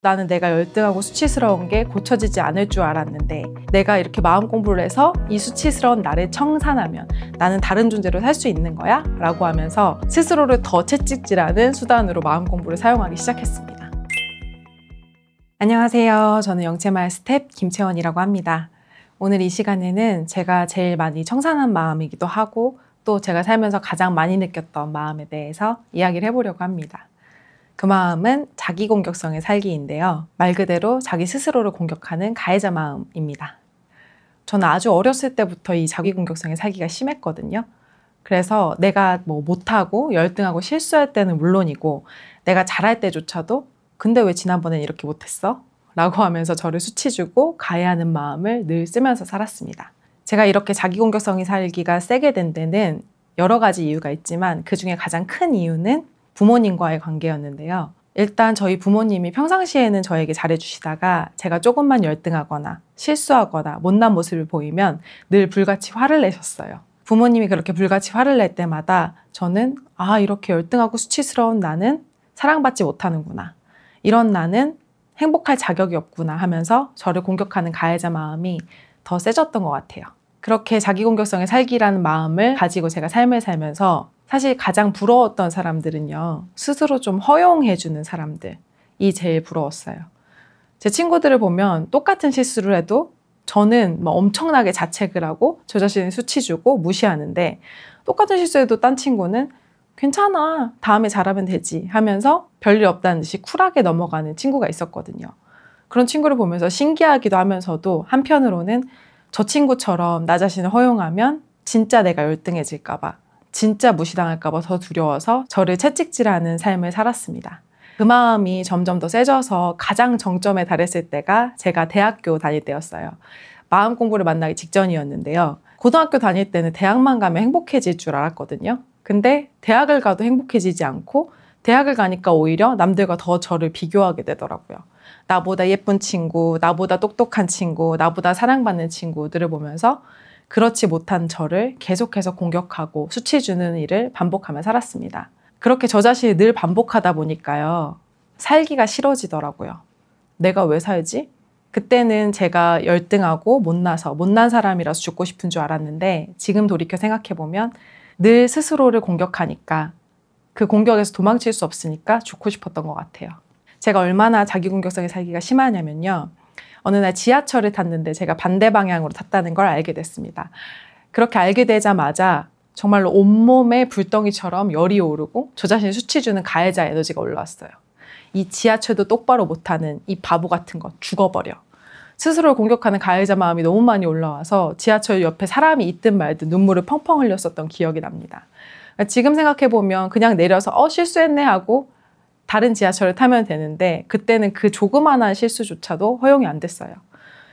나는 내가 열등하고 수치스러운 게 고쳐지지 않을 줄 알았는데 내가 이렇게 마음 공부를 해서 이 수치스러운 나를 청산하면 나는 다른 존재로 살 수 있는 거야? 라고 하면서 스스로를 더 채찍질하는 수단으로 마음 공부를 사용하기 시작했습니다. 안녕하세요. 저는 영채마을 스텝 김채원이라고 합니다. 오늘 이 시간에는 제가 제일 많이 청산한 마음이기도 하고 또 제가 살면서 가장 많이 느꼈던 마음에 대해서 이야기를 해보려고 합니다. 그 마음은 자기 공격성의 살기인데요. 말 그대로 자기 스스로를 공격하는 가해자 마음입니다. 저는 아주 어렸을 때부터 이 자기 공격성의 살기가 심했거든요. 그래서 내가 뭐 못하고 열등하고 실수할 때는 물론이고 내가 잘할 때조차도 근데 왜 지난번엔 이렇게 못했어? 라고 하면서 저를 수치주고 가해하는 마음을 늘 쓰면서 살았습니다. 제가 이렇게 자기공격성이 살기가 세게 된 데는 여러 가지 이유가 있지만 그 중에 가장 큰 이유는 부모님과의 관계였는데요. 일단 저희 부모님이 평상시에는 저에게 잘해주시다가 제가 조금만 열등하거나 실수하거나 못난 모습을 보이면 늘 불같이 화를 내셨어요. 부모님이 그렇게 불같이 화를 낼 때마다 저는 아, 이렇게 열등하고 수치스러운 나는 사랑받지 못하는구나. 이런 나는 행복할 자격이 없구나 하면서 저를 공격하는 가해자 마음이 더 세졌던 것 같아요. 그렇게 자기 공격성에 살기라는 마음을 가지고 제가 삶을 살면서 사실 가장 부러웠던 사람들은요, 스스로 좀 허용해주는 사람들이 제일 부러웠어요. 제 친구들을 보면 똑같은 실수를 해도 저는 뭐 엄청나게 자책을 하고 저 자신을 수치주고 무시하는데 똑같은 실수해도 딴 친구는 괜찮아. 다음에 잘하면 되지. 하면서 별일 없다는 듯이 쿨하게 넘어가는 친구가 있었거든요. 그런 친구를 보면서 신기하기도 하면서도 한편으로는 저 친구처럼 나 자신을 허용하면 진짜 내가 열등해질까봐 진짜 무시당할까봐 더 두려워서 저를 채찍질하는 삶을 살았습니다. 그 마음이 점점 더 세져서 가장 정점에 달했을 때가 제가 대학교 다닐 때였어요. 마음 공부를 만나기 직전이었는데요. 고등학교 다닐 때는 대학만 가면 행복해질 줄 알았거든요. 근데 대학을 가도 행복해지지 않고 대학을 가니까 오히려 남들과 더 저를 비교하게 되더라고요. 나보다 예쁜 친구, 나보다 똑똑한 친구, 나보다 사랑받는 친구들을 보면서 그렇지 못한 저를 계속해서 공격하고 수치 주는 일을 반복하며 살았습니다. 그렇게 저 자신이 늘 반복하다 보니까요. 살기가 싫어지더라고요. 내가 왜 살지? 그때는 제가 열등하고 못나서 못난 사람이라서 죽고 싶은 줄 알았는데 지금 돌이켜 생각해보면 늘 스스로를 공격하니까 그 공격에서 도망칠 수 없으니까 죽고 싶었던 것 같아요. 제가 얼마나 자기 공격성의 살기가 심하냐면요. 어느 날 지하철을 탔는데 제가 반대 방향으로 탔다는 걸 알게 됐습니다. 그렇게 알게 되자마자 정말로 온몸에 불덩이처럼 열이 오르고 저 자신을 수치주는 가해자 에너지가 올라왔어요. 이 지하철도 똑바로 못하는 이 바보 같은 것 죽어버려. 스스로를 공격하는 가해자 마음이 너무 많이 올라와서 지하철 옆에 사람이 있든 말든 눈물을 펑펑 흘렸었던 기억이 납니다. 그러니까 지금 생각해보면 그냥 내려서 어, 실수했네 하고 다른 지하철을 타면 되는데 그때는 그 조그마한 실수조차도 허용이 안 됐어요.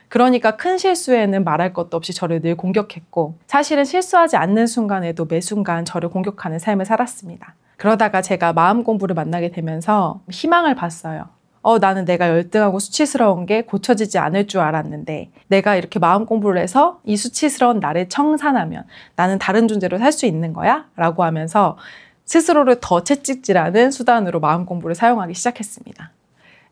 그러니까 큰 실수에는 말할 것도 없이 저를 늘 공격했고 사실은 실수하지 않는 순간에도 매 순간 저를 공격하는 삶을 살았습니다. 그러다가 제가 마음 공부를 만나게 되면서 희망을 봤어요. 어, 나는 내가 열등하고 수치스러운 게 고쳐지지 않을 줄 알았는데 내가 이렇게 마음 공부를 해서 이 수치스러운 나를 청산하면 나는 다른 존재로 살 수 있는 거야? 라고 하면서 스스로를 더 채찍질하는 수단으로 마음 공부를 사용하기 시작했습니다.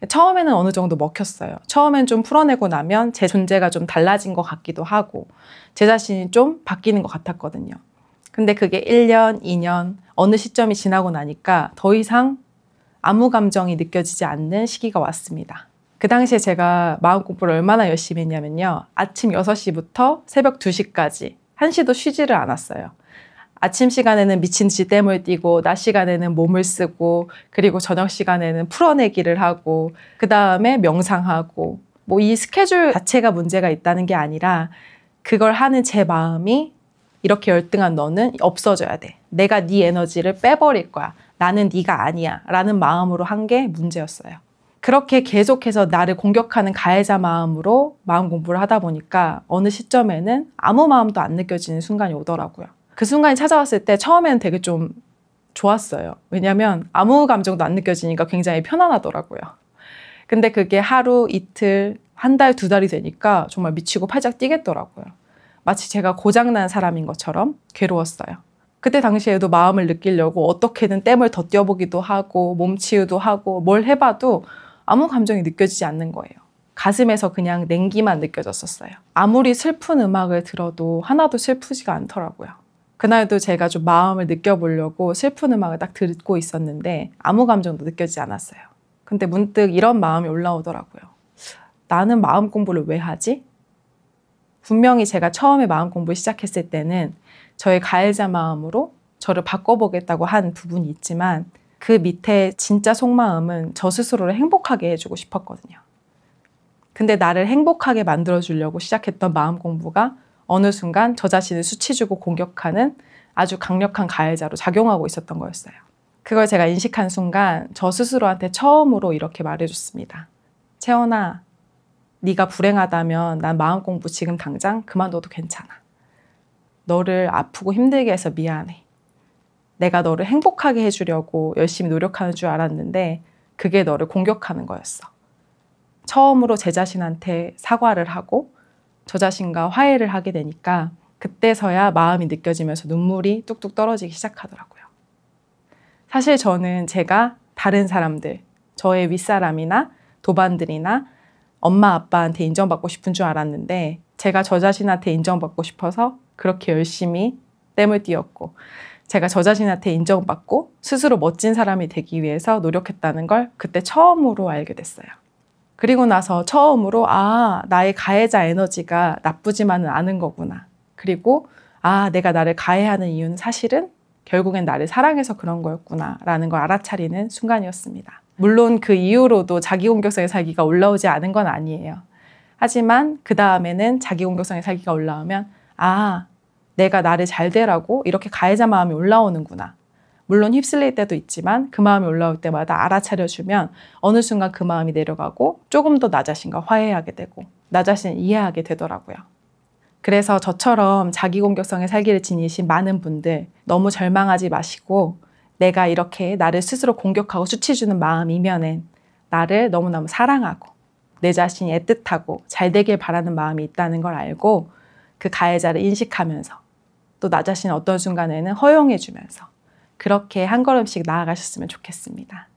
처음에는 어느 정도 먹혔어요. 처음엔 좀 풀어내고 나면 제 존재가 좀 달라진 것 같기도 하고 제 자신이 좀 바뀌는 것 같았거든요. 근데 그게 1년, 2년 어느 시점이 지나고 나니까 더 이상 아무 감정이 느껴지지 않는 시기가 왔습니다. 그 당시에 제가 마음 공부를 얼마나 열심히 했냐면요. 아침 6시부터 새벽 2시까지 1시도 쉬지를 않았어요. 아침 시간에는 미친 듯이 땀을 뛰고 낮 시간에는 몸을 쓰고 그리고 저녁 시간에는 풀어내기를 하고 그 다음에 명상하고 뭐 이 스케줄 자체가 문제가 있다는 게 아니라 그걸 하는 제 마음이 이렇게 열등한 너는 없어져야 돼. 내가 네 에너지를 빼버릴 거야. 나는 네가 아니야. 라는 마음으로 한 게 문제였어요. 그렇게 계속해서 나를 공격하는 가해자 마음으로 마음 공부를 하다 보니까 어느 시점에는 아무 마음도 안 느껴지는 순간이 오더라고요. 그 순간이 찾아왔을 때 처음에는 되게 좀 좋았어요. 왜냐면 아무 감정도 안 느껴지니까 굉장히 편안하더라고요. 근데 그게 하루, 이틀, 한 달, 두 달이 되니까 정말 미치고 팔짝 뛰겠더라고요. 마치 제가 고장난 사람인 것처럼 괴로웠어요. 그때 당시에도 마음을 느끼려고 어떻게든 땜을더 뛰어보기도 하고 몸치유도 하고 뭘 해봐도 아무 감정이 느껴지지 않는 거예요. 가슴에서 그냥 냉기만 느껴졌었어요. 아무리 슬픈 음악을 들어도 하나도 슬프지가 않더라고요. 그날도 제가 좀 마음을 느껴보려고 슬픈 음악을 딱 듣고 있었는데 아무 감정도 느껴지지 않았어요. 근데 문득 이런 마음이 올라오더라고요. 나는 마음 공부를 왜 하지? 분명히 제가 처음에 마음 공부 를 시작했을 때는 저의 가해자 마음으로 저를 바꿔보겠다고 한 부분이 있지만 그 밑에 진짜 속마음은 저 스스로를 행복하게 해주고 싶었거든요. 근데 나를 행복하게 만들어주려고 시작했던 마음 공부가 어느 순간 저 자신을 수치주고 공격하는 아주 강력한 가해자로 작용하고 있었던 거였어요. 그걸 제가 인식한 순간 저 스스로한테 처음으로 이렇게 말해줬습니다. 채원아, 네가 불행하다면 난 마음 공부 지금 당장 그만둬도 괜찮아. 너를 아프고 힘들게 해서 미안해. 내가 너를 행복하게 해주려고 열심히 노력하는 줄 알았는데 그게 너를 공격하는 거였어. 처음으로 제 자신한테 사과를 하고 저 자신과 화해를 하게 되니까 그때서야 마음이 느껴지면서 눈물이 뚝뚝 떨어지기 시작하더라고요. 사실 저는 제가 다른 사람들, 저의 윗사람이나 도반들이나 엄마 아빠한테 인정받고 싶은 줄 알았는데 제가 저 자신한테 인정받고 싶어서 그렇게 열심히 땜을 띄었고 제가 저 자신한테 인정받고 스스로 멋진 사람이 되기 위해서 노력했다는 걸 그때 처음으로 알게 됐어요. 그리고 나서 처음으로 아, 나의 가해자 에너지가 나쁘지만은 않은 거구나. 그리고 아, 내가 나를 가해하는 이유는 사실은 결국엔 나를 사랑해서 그런 거였구나라는 걸 알아차리는 순간이었습니다. 물론 그 이후로도 자기 공격성의 살기가 올라오지 않은 건 아니에요. 하지만 그 다음에는 자기 공격성의 살기가 올라오면 아, 내가 나를 잘 되라고 이렇게 가해자 마음이 올라오는구나. 물론 휩쓸릴 때도 있지만 그 마음이 올라올 때마다 알아차려주면 어느 순간 그 마음이 내려가고 조금 더 나 자신과 화해하게 되고 나 자신을 이해하게 되더라고요. 그래서 저처럼 자기공격성의 살기를 지니신 많은 분들 너무 절망하지 마시고 내가 이렇게 나를 스스로 공격하고 수치주는 마음 이면은 나를 너무너무 사랑하고 내 자신이 애틋하고 잘 되길 바라는 마음이 있다는 걸 알고 그 가해자를 인식하면서 또 나 자신을 어떤 순간에는 허용해주면서 그렇게 한 걸음씩 나아가셨으면 좋겠습니다.